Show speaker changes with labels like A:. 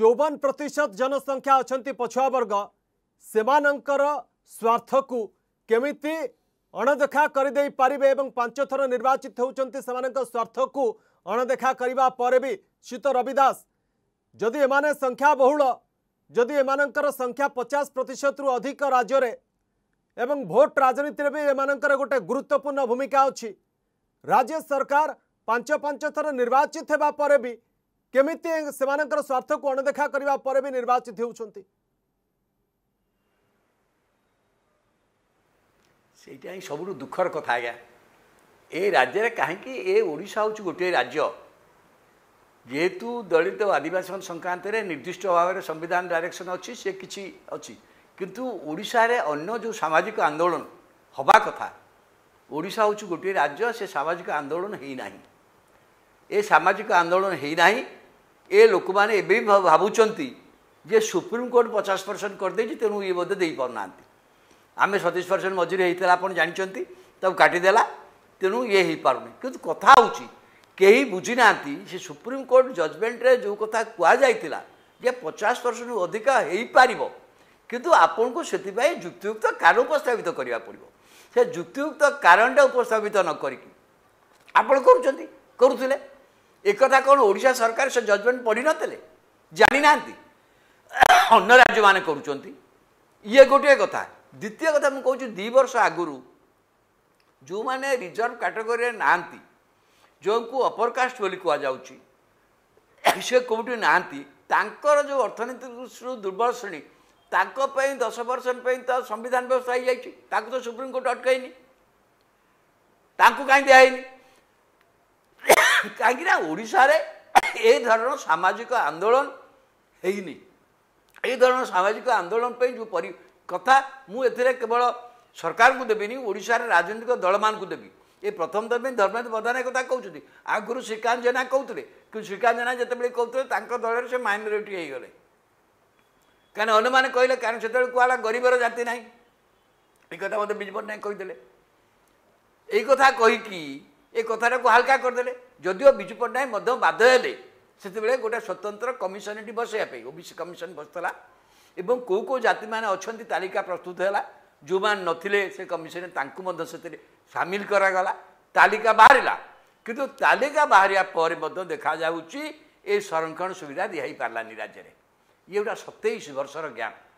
A: चौवन प्रतिशत जनसंख्या अच्छा पछुआवर्ग से स्वार्थ को केमी अणदेखा करदे पांच थर निर्वाचित होती स्वार्थ को अणदेखा करने भी चित रविदास जदि एमाने संख्या बहुल जदि एम संख्या पचास प्रतिशत रु अधिक राज्य भोट राजनीति में भी एमानंकर गोटे गुरुत्वपूर्ण भूमिका अच्छी राज्य सरकार पांच पांच थर निर्वाचित होगापर भी କେମିତି ସେମାନଙ୍କର ସ୍ୱାର୍ଥକୁ ଅଣଦେଖା କରିବା ପରେ ବି ନିର୍ବାଚିତ ହେଉଛନ୍ତି
B: ସେଇଟା ହିଁ ସବୁଠୁ ଦୁଃଖର କଥା ଆଜ୍ଞା ଏ ରାଜ୍ୟରେ କାହିଁକି ଏ ଓଡ଼ିଶା ହେଉଛି ଗୋଟିଏ ରାଜ୍ୟ ଯେହେତୁ ଦଳିତ ଆଦିବାସୀ ସଂକ୍ରାନ୍ତରେ ନିର୍ଦ୍ଦିଷ୍ଟ ଭାବରେ ସମ୍ବିଧାନ ଡାଇରେକ୍ସନ୍ ଅଛି ସେ କିଛି ଅଛି କିନ୍ତୁ ଓଡ଼ିଶାରେ ଅନ୍ୟ ଯେଉଁ ସାମାଜିକ ଆନ୍ଦୋଳନ ହେବା କଥା ଓଡ଼ିଶା ହେଉଛି ଗୋଟିଏ ରାଜ୍ୟ ସେ ସାମାଜିକ ଆନ୍ଦୋଳନ ହେଇନାହିଁ ଏ ସାମାଜିକ ଆନ୍ଦୋଳନ ହେଇନାହିଁ ଏ ଲୋକମାନେ ଏବେ ବି ଭାବୁଛନ୍ତି ଯେ ସୁପ୍ରିମକୋର୍ଟ ପଚାଶ ପରସେଣ୍ଟ କରିଦେଇଛି ତେଣୁ ଇଏ ବୋଧେ ଦେଇପାରୁନାହାନ୍ତି ଆମେ ସତେଇଶ ପରସେଣ୍ଟ ମଜୁରୀ ହେଇଥିଲା ଆପଣ ଜାଣିଛନ୍ତି ତାକୁ କାଟିଦେଲା ତେଣୁ ଇଏ ହେଇପାରୁନି କିନ୍ତୁ କଥା ହେଉଛି କେହି ବୁଝିନାହାନ୍ତି ସେ ସୁପ୍ରିମକୋର୍ଟ ଜଜମେଣ୍ଟରେ ଯେଉଁ କଥା କୁହାଯାଇଥିଲା ଯେ ପଚାଶ ପରସେଣ୍ଟ ଅଧିକା ହେଇପାରିବ କିନ୍ତୁ ଆପଣଙ୍କୁ ସେଥିପାଇଁ ଯୁକ୍ତିଯୁକ୍ତ କାରଣ ଉପସ୍ଥାପିତ କରିବାକୁ ପଡ଼ିବ ସେ ଯୁକ୍ତିଯୁକ୍ତ କାରଣଟା ଉପସ୍ଥାପିତ ନ କରିକି ଆପଣ କରୁଛନ୍ତି କରୁଥିଲେ ଏକଥା କ'ଣ ଓଡ଼ିଶା ସରକାର ସେ ଜଜମେଣ୍ଟ ପଢ଼ିନଥିଲେ ଜାଣିନାହାନ୍ତି ଅନ୍ୟ ରାଜ୍ୟମାନେ କରୁଛନ୍ତି ଇଏ ଗୋଟିଏ କଥା ଦ୍ୱିତୀୟ କଥା ମୁଁ କହୁଛି ଦୁଇ ବର୍ଷ ଆଗରୁ ଯେଉଁମାନେ ରିଜର୍ଭ କାଟେଗୋରିରେ ନାହାନ୍ତି ଯେଉଁଙ୍କୁ ଅପରକାଷ୍ଟ ବୋଲି କୁହାଯାଉଛି ସେ କେଉଁଠି ନାହାନ୍ତି ତାଙ୍କର ଯେଉଁ ଅର୍ଥନୀତି ଦୃଷ୍ଟିରୁ ଦୁର୍ବଳ ଶ୍ରେଣୀ ତାଙ୍କ ପାଇଁ ଦଶ ପରସେଣ୍ଟ ପାଇଁ ତ ସମ୍ବିଧାନ ବ୍ୟବସ୍ଥା ହୋଇଯାଇଛି ତାକୁ ତ ସୁପ୍ରିମକୋର୍ଟ ଅଟକାଇନି ତାଙ୍କୁ କାହିଁ ଦିଆହେଇନି କାହିଁକିନା ଓଡ଼ିଶାରେ ଏ ଧରଣର ସାମାଜିକ ଆନ୍ଦୋଳନ ହେଇନି ଏଇ ଧରଣର ସାମାଜିକ ଆନ୍ଦୋଳନ ପାଇଁ ଯେଉଁ ପରି କଥା ମୁଁ ଏଥିରେ କେବଳ ସରକାରଙ୍କୁ ଦେବିନି ଓଡ଼ିଶାରେ ରାଜନୈତିକ ଦଳମାନଙ୍କୁ ଦେବି ଏ ପ୍ରଥମ ତ ପାଇଁ ଧର୍ମେନ୍ଦ୍ର ପ୍ରଧାନ ଏ କଥା କହୁଛନ୍ତି ଆଗରୁ ଶ୍ରୀକାନ୍ତ ଜେନା କହୁଥିଲେ କିନ୍ତୁ ଶ୍ରୀକାନ୍ତ ଜେନା ଯେତେବେଳେ କହୁଥିଲେ ତାଙ୍କ ଦଳରେ ସେ ମାଇନୋରିଟି ହେଇଗଲେ କାରଣ ଅନ୍ୟମାନେ କହିଲେ କାରଣ ସେତେବେଳେ କୁଆଡ଼େ ଗରିବର ଜାତି ନାହିଁ ଏ କଥା ମୋତେ ବିଜୁ ପଟ୍ଟନାୟକ କହିଥିଲେ ଏଇ କଥା କହିକି ଏ କଥାଟାକୁ ହାଲକା କରିଦେଲେ ଯଦିଓ ବିଜୁ ପଟ୍ଟନାୟକ ମଧ୍ୟ ବାଧ୍ୟ ହେଲେ ସେତେବେଳେ ଗୋଟେ ସ୍ୱତନ୍ତ୍ର କମିଶନଟି ବସେଇବା ପାଇଁ ଓ ବି ସି କମିଶନ ବସିଥିଲା ଏବଂ କେଉଁ କେଉଁ ଜାତିମାନେ ଅଛନ୍ତି ତାଲିକା ପ୍ରସ୍ତୁତ ହେଲା ଯେଉଁମାନେ ନଥିଲେ ସେ କମିଶନରେ ତାଙ୍କୁ ମଧ୍ୟ ସେଥିରେ ସାମିଲ କରାଗଲା ତାଲିକା ବାହାରିଲା କିନ୍ତୁ ତାଲିକା ବାହାରିବା ପରେ ମଧ୍ୟ ଦେଖାଯାଉଛି ଏ ସଂରକ୍ଷଣ ସୁବିଧା ଦିଆହେଇପାରିଲାନି ରାଜ୍ୟରେ ଇଏ ଗୋଟେ ସତେଇଶ ବର୍ଷର ଗ୍ୟାପ୍